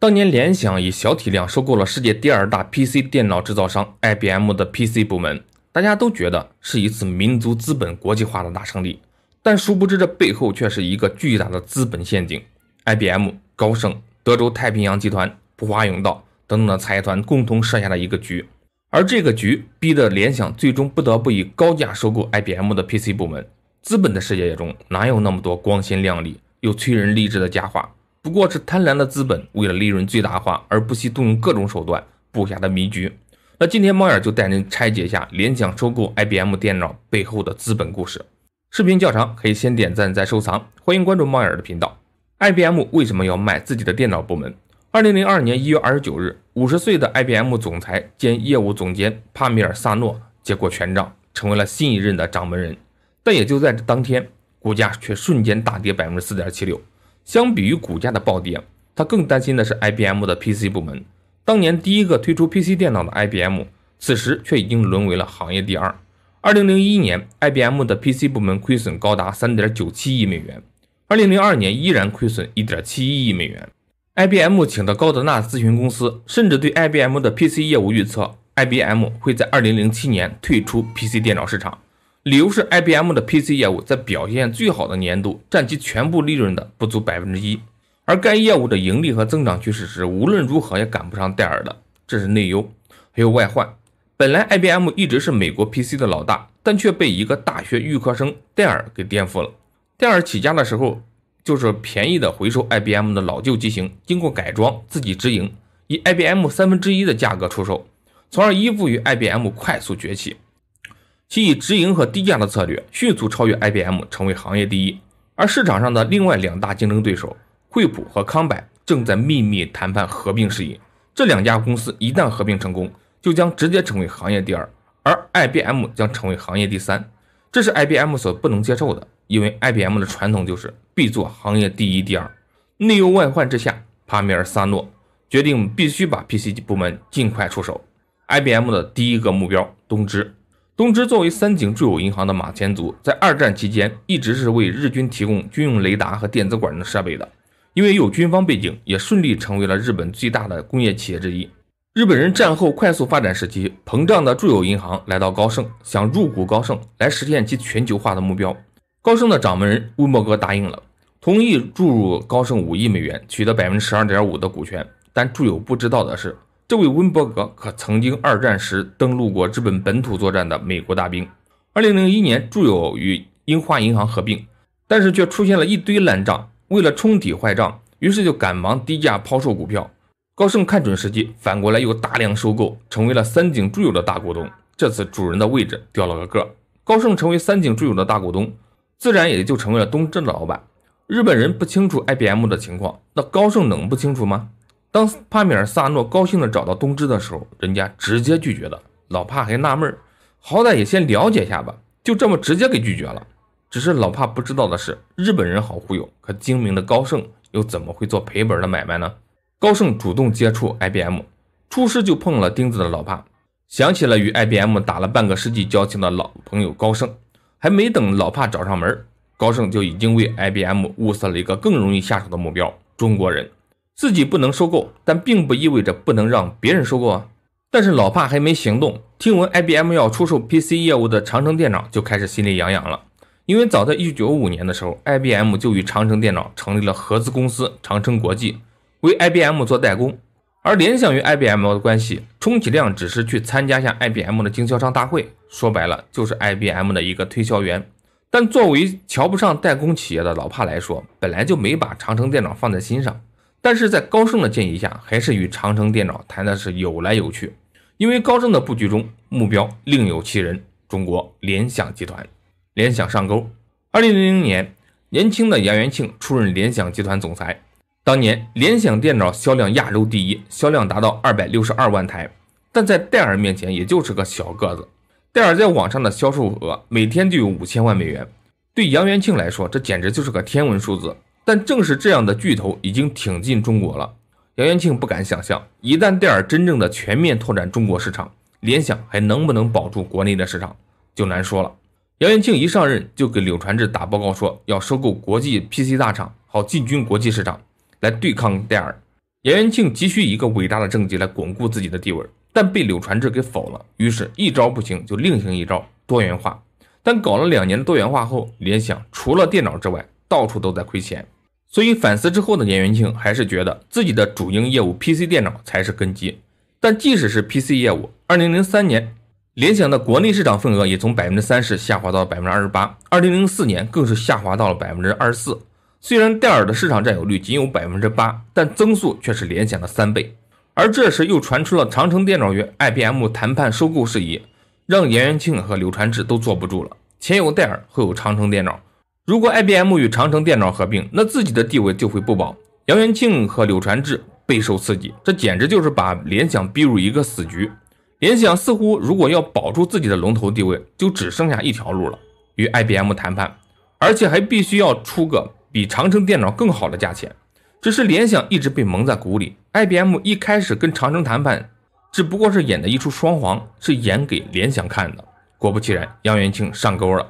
当年联想以小体量收购了世界第二大 PC 电脑制造商 IBM 的 PC 部门，大家都觉得是一次民族资本国际化的大胜利，但殊不知这背后却是一个巨大的资本陷阱。IBM、高盛、德州太平洋集团、普华永道等等的财团共同设下了一个局，而这个局逼得联想最终不得不以高价收购 IBM 的 PC 部门。资本的世界中哪有那么多光鲜亮丽又催人励志的佳话？不过是贪婪的资本为了利润最大化而不惜动用各种手段布下的迷局。那今天猫眼就带您拆解一下联想收购 IBM 电脑背后的资本故事。视频较长，可以先点赞再收藏。欢迎关注猫眼的频道。IBM 为什么要卖自己的电脑部门？二零零二年一月二十九日，五十岁的 IBM 总裁兼业务总监帕米尔·萨诺接过权杖，成为了新一任的掌门人。但也就在这当天，股价却瞬间大跌百分之四点七六。相比于股价的暴跌，他更担心的是 IBM 的 PC 部门。当年第一个推出 PC 电脑的 IBM，此时却已经沦为了行业第二。二零零一年，IBM 的 PC 部门亏损高达三点九七亿美元；二零零二年依然亏损一点七一亿美元。IBM 请的高德纳咨询公司甚至对 IBM 的 PC 业务预测，IBM 会在二零零七年退出 PC 电脑市场。理由是，IBM 的 PC 业务在表现最好的年度占其全部利润的不足百分之一，而该业务的盈利和增长趋势是无论如何也赶不上戴尔的。这是内忧，还有外患。本来 IBM 一直是美国 PC 的老大，但却被一个大学预科生戴尔给颠覆了。戴尔起家的时候，就是便宜的回收 IBM 的老旧机型，经过改装自己直营，以 IBM 三分之一的价格出售，从而依附于 IBM 快速崛起。其以直营和低价的策略迅速超越 IBM，成为行业第一。而市场上的另外两大竞争对手惠普和康柏正在秘密谈判合并事宜。这两家公司一旦合并成功，就将直接成为行业第二，而 IBM 将成为行业第三。这是 IBM 所不能接受的，因为 IBM 的传统就是必做行业第一、第二。内忧外患之下，帕米尔·萨诺决定必须把 PC 部门尽快出手。IBM 的第一个目标，东芝。东芝作为三井住友银行的马前卒，在二战期间一直是为日军提供军用雷达和电子管的设备的。因为有军方背景，也顺利成为了日本最大的工业企业之一。日本人战后快速发展时期，膨胀的住友银行来到高盛，想入股高盛来实现其全球化的目标。高盛的掌门人温伯格答应了，同意注入高盛五亿美元，取得百分之十二点五的股权。但住友不知道的是，这位温伯格可曾经二战时登陆过日本本土作战的美国大兵。二零零一年，住友与樱花银行合并，但是却出现了一堆烂账。为了冲抵坏账，于是就赶忙低价抛售股票。高盛看准时机，反过来又大量收购，成为了三井住友的大股东。这次主人的位置掉了个个，高盛成为三井住友的大股东，自然也就成为了东芝的老板。日本人不清楚 IBM 的情况，那高盛能不清楚吗？当帕米尔萨诺高兴地找到东芝的时候，人家直接拒绝了。老帕还纳闷儿，好歹也先了解一下吧，就这么直接给拒绝了。只是老帕不知道的是，日本人好忽悠，可精明的高盛又怎么会做赔本的买卖呢？高盛主动接触 IBM，出师就碰了钉子的老帕，想起了与 IBM 打了半个世纪交情的老朋友高盛，还没等老帕找上门，高盛就已经为 IBM 物色了一个更容易下手的目标——中国人。自己不能收购，但并不意味着不能让别人收购啊。但是老帕还没行动，听闻 IBM 要出售 PC 业务的长城电脑就开始心里痒痒了。因为早在一九九五年的时候，IBM 就与长城电脑成立了合资公司长城国际，为 IBM 做代工。而联想与 IBM 的关系，充其量只是去参加一下 IBM 的经销商大会，说白了就是 IBM 的一个推销员。但作为瞧不上代工企业的老帕来说，本来就没把长城电脑放在心上。但是在高盛的建议下，还是与长城电脑谈的是有来有去，因为高盛的布局中目标另有其人，中国联想集团，联想上钩。二零零零年，年轻的杨元庆出任联想集团总裁，当年联想电脑销量亚洲第一，销量达到二百六十二万台，但在戴尔面前也就是个小个子，戴尔在网上的销售额每天就有五千万美元，对杨元庆来说，这简直就是个天文数字。但正是这样的巨头已经挺进中国了。杨元庆不敢想象，一旦戴尔真正的全面拓展中国市场，联想还能不能保住国内的市场就难说了。杨元庆一上任就给柳传志打报告说，要收购国际 PC 大厂，好进军国际市场，来对抗戴尔。杨元庆急需一个伟大的政绩来巩固自己的地位，但被柳传志给否了。于是，一招不行就另行一招，多元化。但搞了两年多元化后，联想除了电脑之外，到处都在亏钱。所以反思之后的颜元庆还是觉得自己的主营业务 PC 电脑才是根基，但即使是 PC 业务，2003年联想的国内市场份额也从百分之三十下滑到百分之二十八，2004年更是下滑到了百分之二十四。虽然戴尔的市场占有率仅有百分之八，但增速却是联想的三倍。而这时又传出了长城电脑与 IBM 谈判收购事宜，让颜元庆和柳传志都坐不住了。前有戴尔，后有长城电脑。如果 IBM 与长城电脑合并，那自己的地位就会不保。杨元庆和柳传志备受刺激，这简直就是把联想逼入一个死局。联想似乎如果要保住自己的龙头地位，就只剩下一条路了——与 IBM 谈判，而且还必须要出个比长城电脑更好的价钱。只是联想一直被蒙在鼓里，IBM 一开始跟长城谈判，只不过是演的一出双簧，是演给联想看的。果不其然，杨元庆上钩了。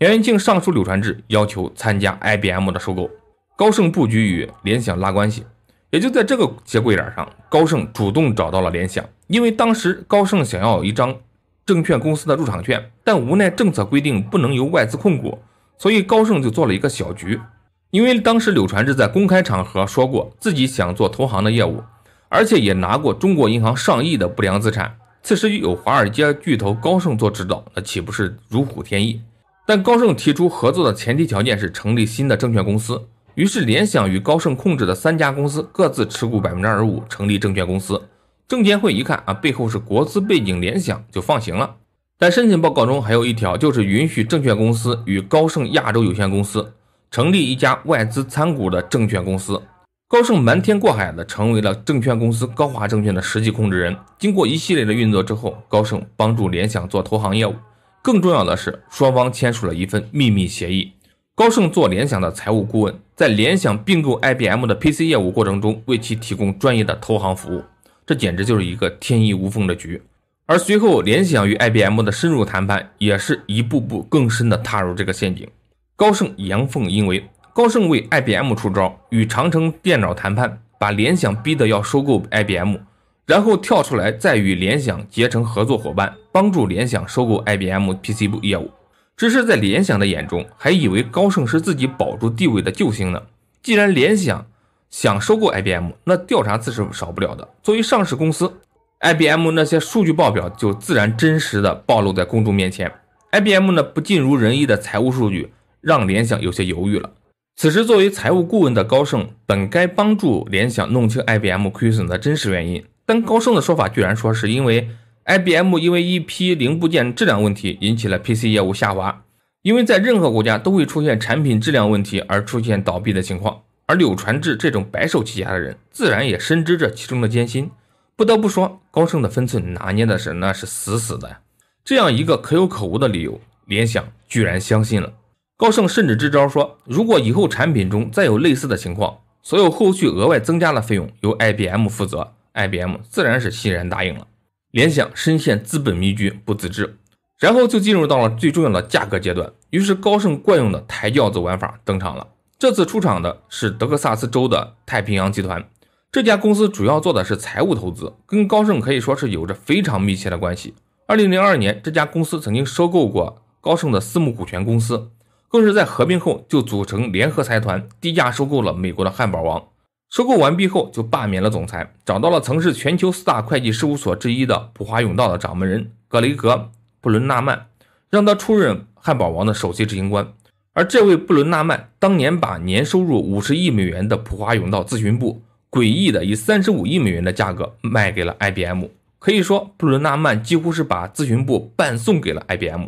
杨元庆上书柳传志，要求参加 IBM 的收购。高盛布局与联想拉关系，也就在这个节骨眼上，高盛主动找到了联想，因为当时高盛想要一张证券公司的入场券，但无奈政策规定不能由外资控股，所以高盛就做了一个小局。因为当时柳传志在公开场合说过自己想做投行的业务，而且也拿过中国银行上亿的不良资产，此时有华尔街巨头高盛做指导，那岂不是如虎添翼？但高盛提出合作的前提条件是成立新的证券公司，于是联想与高盛控制的三家公司各自持股百分之二十五，成立证券公司。证监会一看啊，背后是国资背景，联想就放行了。但申请报告中还有一条，就是允许证券公司与高盛亚洲有限公司成立一家外资参股的证券公司。高盛瞒天过海的成为了证券公司高华证券的实际控制人。经过一系列的运作之后，高盛帮助联想做投行业务。更重要的是，双方签署了一份秘密协议。高盛做联想的财务顾问，在联想并购 IBM 的 PC 业务过程中，为其提供专业的投行服务。这简直就是一个天衣无缝的局。而随后，联想与 IBM 的深入谈判，也是一步步更深地踏入这个陷阱。高盛阳奉阴违，高盛为 IBM 出招，与长城电脑谈判，把联想逼得要收购 IBM。然后跳出来，再与联想结成合作伙伴，帮助联想收购 IBM PC 业务。只是在联想的眼中，还以为高盛是自己保住地位的救星呢。既然联想想收购 IBM，那调查自是少不了的。作为上市公司，IBM 那些数据报表就自然真实的暴露在公众面前。IBM 呢不尽如人意的财务数据，让联想有些犹豫了。此时，作为财务顾问的高盛，本该帮助联想弄清 IBM 亏损的真实原因。但高盛的说法居然说是因为 IBM 因为一批零部件质量问题引起了 PC 业务下滑，因为在任何国家都会出现产品质量问题而出现倒闭的情况，而柳传志这种白手起家的人自然也深知这其中的艰辛。不得不说，高盛的分寸拿捏的是那是死死的呀！这样一个可有可无的理由，联想居然相信了。高盛甚至支招说，如果以后产品中再有类似的情况，所有后续额外增加的费用由 IBM 负责。IBM 自然是欣然答应了。联想深陷资本迷局不自知，然后就进入到了最重要的价格阶段。于是高盛惯用的抬轿子玩法登场了。这次出场的是德克萨斯州的太平洋集团，这家公司主要做的是财务投资，跟高盛可以说是有着非常密切的关系。二零零二年，这家公司曾经收购过高盛的私募股权公司，更是在合并后就组成联合财团低价收购了美国的汉堡王。收购完毕后，就罢免了总裁，找到了曾是全球四大会计事务所之一的普华永道的掌门人格雷格·布伦纳曼，让他出任汉堡王的首席执行官。而这位布伦纳曼当年把年收入五十亿美元的普华永道咨询部，诡异的以三十五亿美元的价格卖给了 IBM。可以说，布伦纳曼几乎是把咨询部半送给了 IBM。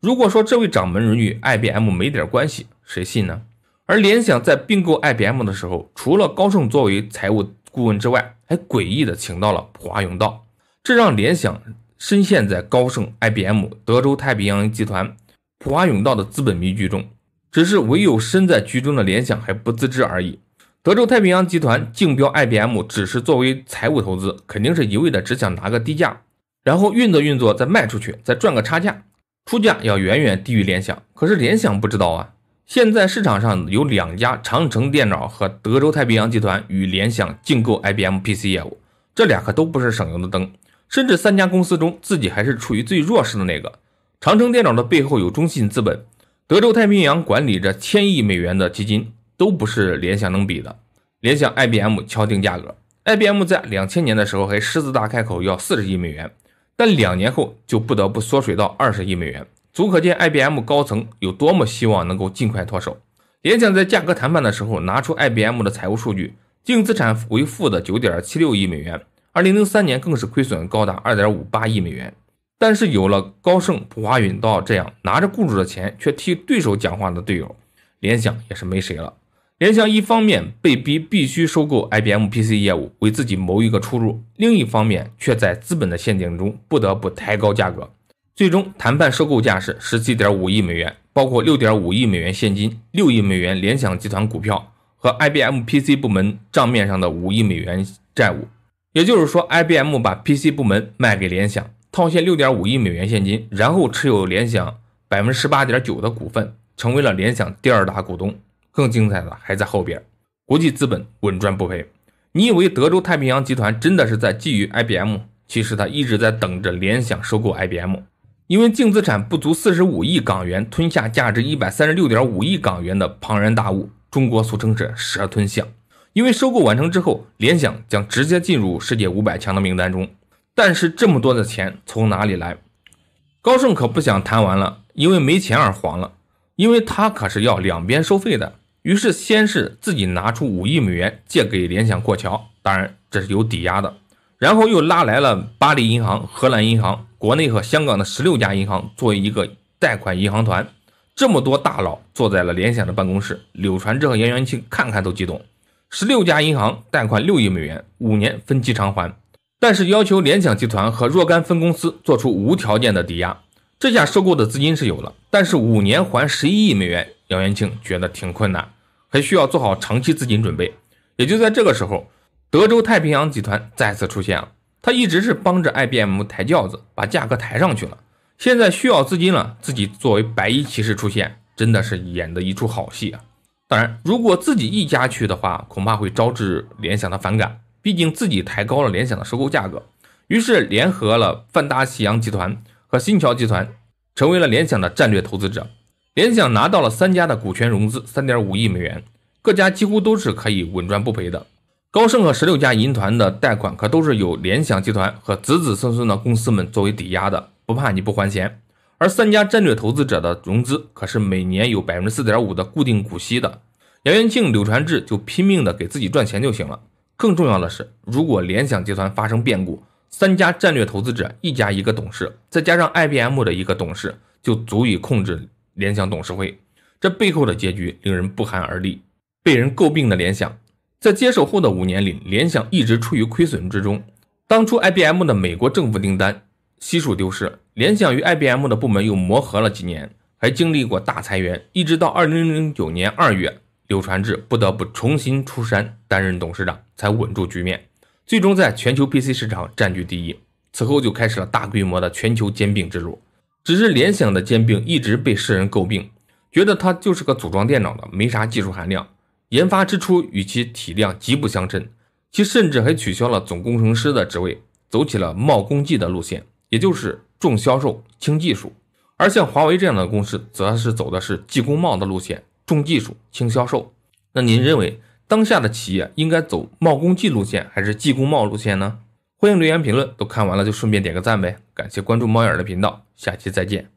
如果说这位掌门人与 IBM 没点关系，谁信呢？而联想在并购 IBM 的时候，除了高盛作为财务顾问之外，还诡异的请到了普华永道，这让联想深陷在高盛、IBM、德州太平洋集团、普华永道的资本迷局中。只是唯有身在局中的联想还不自知而已。德州太平洋集团竞标 IBM 只是作为财务投资，肯定是一味的只想拿个低价，然后运作运作再卖出去再赚个差价，出价要远远低于联想，可是联想不知道啊。现在市场上有两家长城电脑和德州太平洋集团与联想竞购 IBM PC 业务，这俩可都不是省油的灯，甚至三家公司中自己还是处于最弱势的那个。长城电脑的背后有中信资本，德州太平洋管理着千亿美元的基金，都不是联想能比的。联想、IBM 敲定价格，IBM 在两千年的时候还狮子大开口要四十亿美元，但两年后就不得不缩水到二十亿美元。足可见 IBM 高层有多么希望能够尽快脱手。联想在价格谈判的时候拿出 IBM 的财务数据，净资产为负的九点七六亿美元，二零零三年更是亏损高达二点五八亿美元。但是有了高盛、普华永道这样拿着雇主的钱却替对手讲话的队友，联想也是没谁了。联想一方面被逼必须收购 IBM PC 业务为自己谋一个出路，另一方面却在资本的陷阱中不得不抬高价格。最终谈判收购价是十七点五亿美元，包括六点五亿美元现金、六亿美元联想集团股票和 IBM PC 部门账面上的五亿美元债务。也就是说，IBM 把 PC 部门卖给联想，套现六点五亿美元现金，然后持有联想百分之十八点九的股份，成为了联想第二大股东。更精彩的还在后边，国际资本稳赚不赔。你以为德州太平洋集团真的是在觊觎 IBM？其实他一直在等着联想收购 IBM。因为净资产不足四十五亿港元，吞下价值一百三十六点五亿港元的庞然大物，中国俗称是“蛇吞象”。因为收购完成之后，联想将直接进入世界五百强的名单中。但是这么多的钱从哪里来？高盛可不想谈完了，因为没钱而黄了，因为他可是要两边收费的。于是先是自己拿出五亿美元借给联想过桥，当然这是有抵押的，然后又拉来了巴黎银行、荷兰银行。国内和香港的十六家银行作为一个贷款银行团，这么多大佬坐在了联想的办公室，柳传志和杨元庆看看都激动。十六家银行贷款六亿美元，五年分期偿还，但是要求联想集团和若干分公司做出无条件的抵押。这下收购的资金是有了，但是五年还十一亿美元，杨元庆觉得挺困难，还需要做好长期资金准备。也就在这个时候，德州太平洋集团再次出现了。他一直是帮着 IBM 抬轿子，把价格抬上去了。现在需要资金了，自己作为白衣骑士出现，真的是演的一出好戏啊！当然，如果自己一家去的话，恐怕会招致联想的反感，毕竟自己抬高了联想的收购价格。于是，联合了泛大西洋集团和新桥集团，成为了联想的战略投资者。联想拿到了三家的股权融资，三点五亿美元，各家几乎都是可以稳赚不赔的。高盛和十六家银团的贷款可都是有联想集团和子子孙孙的公司们作为抵押的，不怕你不还钱。而三家战略投资者的融资可是每年有百分之四点五的固定股息的，杨元庆、柳传志就拼命的给自己赚钱就行了。更重要的是，如果联想集团发生变故，三家战略投资者一家一个董事，再加上 IBM 的一个董事，就足以控制联想董事会。这背后的结局令人不寒而栗。被人诟病的联想。在接手后的五年里，联想一直处于亏损之中。当初 IBM 的美国政府订单悉数丢失，联想与 IBM 的部门又磨合了几年，还经历过大裁员，一直到二零零九年二月，柳传志不得不重新出山担任董事长，才稳住局面，最终在全球 PC 市场占据第一。此后就开始了大规模的全球兼并之路，只是联想的兼并一直被世人诟病，觉得它就是个组装电脑的，没啥技术含量。研发支出与其体量极不相称，其甚至还取消了总工程师的职位，走起了冒功绩的路线，也就是重销售轻技术。而像华为这样的公司，则是走的是技工贸的路线，重技术轻销售。那您认为，当下的企业应该走冒功绩路线还是技工贸路线呢？欢迎留言评论。都看完了就顺便点个赞呗，感谢关注猫眼的频道，下期再见。